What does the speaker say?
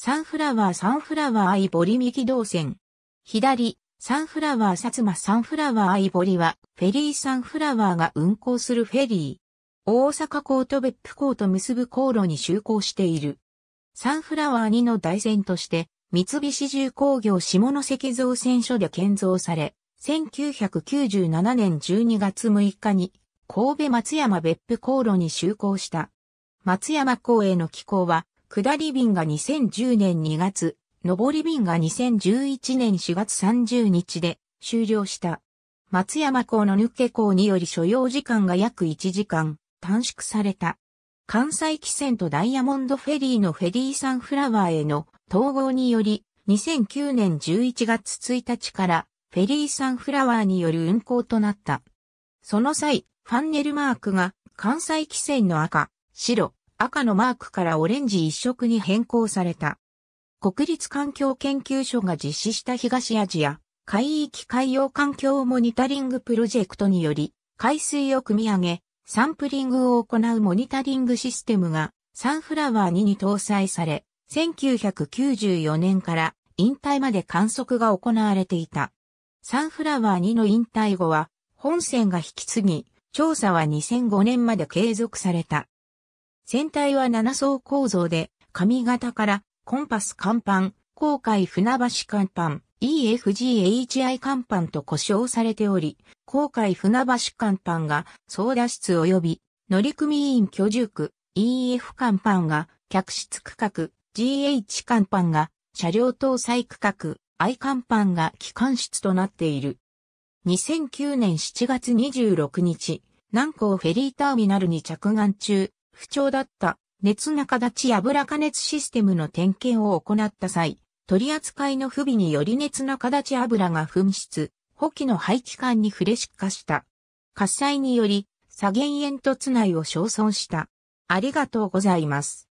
サンフラワーサンフラワーアイボリ右動線。左、サンフラワー薩摩サンフラワーアイボリは、フェリーサンフラワーが運行するフェリー。大阪港と別府港と結ぶ航路に就航している。サンフラワー2の大船として、三菱重工業下関造船所で建造され、1997年12月6日に、神戸松山別府航路に就航した。松山港への寄港は、下り便が2010年2月、上り便が2011年4月30日で終了した。松山港の抜け港により所要時間が約1時間短縮された。関西汽船とダイヤモンドフェリーのフェリーサンフラワーへの統合により2009年11月1日からフェリーサンフラワーによる運航となった。その際、ファンネルマークが関西汽船の赤、白、赤のマークからオレンジ一色に変更された。国立環境研究所が実施した東アジア海域海洋環境モニタリングプロジェクトにより、海水を汲み上げ、サンプリングを行うモニタリングシステムがサンフラワー2に搭載され、1994年から引退まで観測が行われていた。サンフラワー2の引退後は、本線が引き継ぎ、調査は2005年まで継続された。船体は7層構造で、上型からコンパス甲板、航海船橋甲板、EFGHI 甲板と呼称されており、航海船橋甲板が操舵室及び乗組員居住区 EF 甲板が客室区画 GH 甲板が車両搭載区画 I 甲板が機関室となっている。2009年7月26日、南港フェリーターミナルに着岸中、不調だった熱中立ち油加熱システムの点検を行った際、取扱いの不備により熱中立ち油が噴出、補機の排気管に触れ出火した。喝采により、左舷煙突内を焼損した。ありがとうございます。